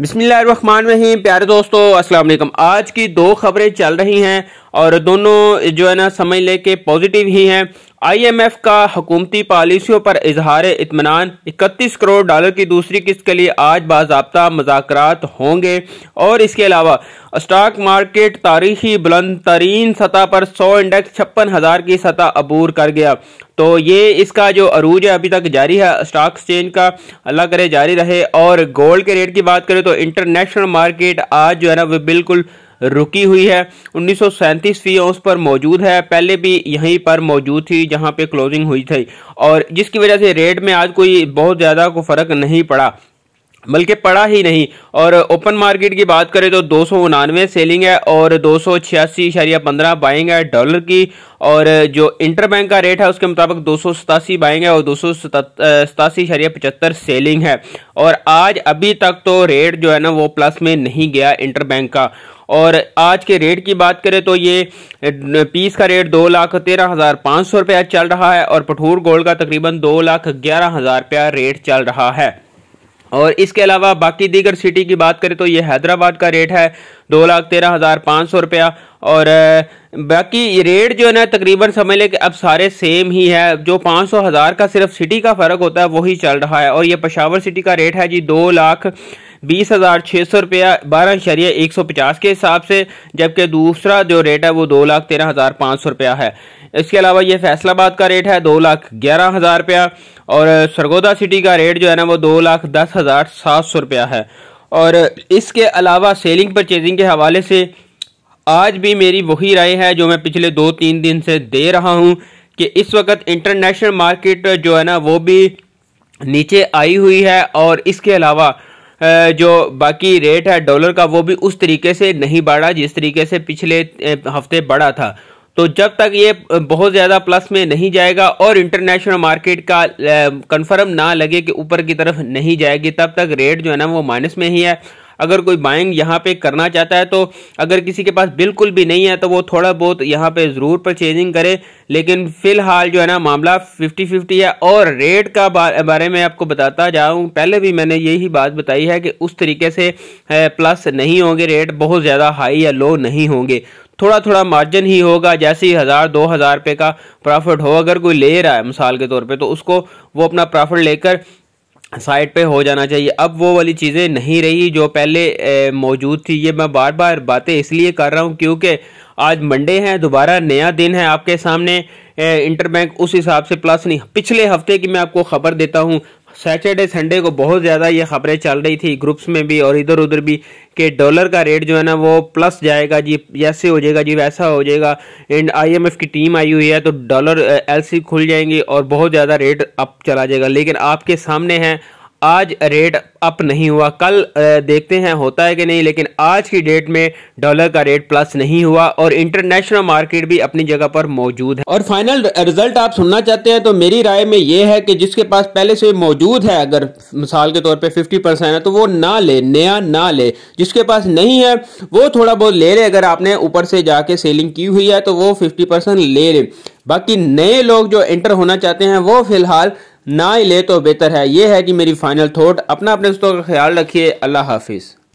बिसमीम प्यारे दोस्तों अस्सलाम वालेकुम आज की दो खबरें चल रही हैं और दोनों जो है ना समझ लें कि पॉजिटिव ही हैं आईएमएफ का हुकूमती पॉलिसियों पर इजहार इतमान इकतीस करोड़ डॉलर की दूसरी किस्त के लिए आज बाबा मजाक होंगे और इसके अलावा स्टॉक मार्केट तारीखी बुलंद तरीन सतह पर सौ इंडेक्स छप्पन हज़ार की सतह अबूर कर गया तो ये इसका जो अरूज है अभी तक जारी है स्टॉक एक्सचेंज का अल्लाह करे जारी रहे और गोल्ड के रेट की बात करें तो इंटरनेशनल मार्केट आज जो है ना वो बिल्कुल रुकी हुई है उन्नीस सौ सैंतीस पर मौजूद है पहले भी यहीं पर मौजूद थी जहां पे क्लोजिंग हुई थी और जिसकी वजह से रेट में आज कोई बहुत ज़्यादा को फ़र्क नहीं पड़ा बल्कि पड़ा ही नहीं और ओपन मार्केट की बात करें तो दो सेलिंग है और दो सौ बाइंग है डॉलर की और जो इंटरबैंक का रेट है उसके मुताबिक दो बाइंग है और दो सौ सेलिंग है और आज अभी तक तो रेट जो है ना वो प्लस में नहीं गया इंटरबैंक का और आज के रेट की बात करें तो ये पीस का रेट दो लाख तेरह हज़ार पाँच सौ रुपया चल रहा है और पठूर गोल्ड का तकरीबन दो लाख ग्यारह हज़ार रुपया रेट चल रहा है और इसके अलावा बाकी दीगर सिटी की बात करें तो ये हैदराबाद का रेट है दो लाख तेरह हज़ार पाँच सौ रुपया और बाकी रेट जो है ना तकरीबन समझ लें कि अब सारे सेम ही है जो पाँच सौ हज़ार का सिर्फ सिटी का फ़र्क होता है वही चल रहा है और ये पशावर सिटी का रेट है जी दो लाख बीस हज़ार छः सौ रुपया बारह शरिया एक सौ पचास के हिसाब से जबकि दूसरा जो रेट है वो दो लाख तेरह हज़ार पाँच सौ रुपया है इसके अलावा ये फैसलाबाद का रेट है दो लाख ग्यारह हज़ार रुपया और सरगोदा सिटी का रेट जो है ना वो दो लाख दस हज़ार सात सौ रुपया है और इसके अलावा सेलिंग परचेजिंग के हवाले से आज भी मेरी वही राय है जो मैं पिछले दो तीन दिन से दे रहा हूँ कि इस वक्त इंटरनेशनल मार्केट जो है ना वो भी नीचे आई हुई है और इसके अलावा जो बाकी रेट है डॉलर का वो भी उस तरीके से नहीं बढ़ा जिस तरीके से पिछले हफ्ते बढ़ा था तो जब तक ये बहुत ज़्यादा प्लस में नहीं जाएगा और इंटरनेशनल मार्केट का कंफर्म ना लगे कि ऊपर की तरफ नहीं जाएगी तब तक रेट जो है ना वो माइनस में ही है अगर कोई बाइंग यहाँ पे करना चाहता है तो अगर किसी के पास बिल्कुल भी नहीं है तो वो थोड़ा बहुत यहाँ पे ज़रूर परचेजिंग करे लेकिन फ़िलहाल जो है ना मामला फिफ्टी फिफ्टी है और रेट का बारे में आपको बताता जाऊँ पहले भी मैंने यही बात बताई है कि उस तरीके से प्लस नहीं होंगे रेट बहुत ज़्यादा हाई या लो नहीं होंगे थोड़ा थोड़ा मार्जिन ही होगा जैसे ही हज़ार दो हज़ार रुपये का प्रॉफिट हो अगर कोई ले रहा है मिसाल के तौर पे तो उसको वो अपना प्रॉफिट लेकर साइड पे हो जाना चाहिए अब वो वाली चीज़ें नहीं रही जो पहले मौजूद थी ये मैं बार बार बातें इसलिए कर रहा हूँ क्योंकि आज मंडे हैं दोबारा नया दिन है आपके सामने इंटरबैंक उस हिसाब से प्लस नहीं पिछले हफ्ते की मैं आपको खबर देता हूँ सैटरडे संडे को बहुत ज़्यादा ये खबरें चल रही थी ग्रुप्स में भी और इधर उधर भी कि डॉलर का रेट जो है ना वो प्लस जाएगा जी ऐसे हो जाएगा जी वैसा हो जाएगा एंड आईएमएफ की टीम आई हुई है तो डॉलर एलसी खुल जाएंगी और बहुत ज़्यादा रेट अप चला जाएगा लेकिन आपके सामने हैं आज रेट अप नहीं हुआ कल देखते हैं होता है कि नहीं लेकिन आज की डेट में डॉलर का रेट प्लस नहीं हुआ और इंटरनेशनल मार्केट भी अपनी जगह पर मौजूद है और फाइनल रिजल्ट आप सुनना चाहते हैं तो मेरी राय में यह है कि जिसके पास पहले से मौजूद है अगर मिसाल के तौर पे 50 परसेंट है तो वो ना ले नया ना ले जिसके पास नहीं है वो थोड़ा बहुत ले ले अगर आपने ऊपर से जाके सेलिंग की हुई है तो वो फिफ्टी ले ले बाकी नए लोग जो एंटर होना चाहते हैं वो फिलहाल ना ही ले तो बेहतर है ये है जी मेरी फाइनल थॉट अपना अपने दोस्तों का ख्याल रखिए अल्लाह हाफिज़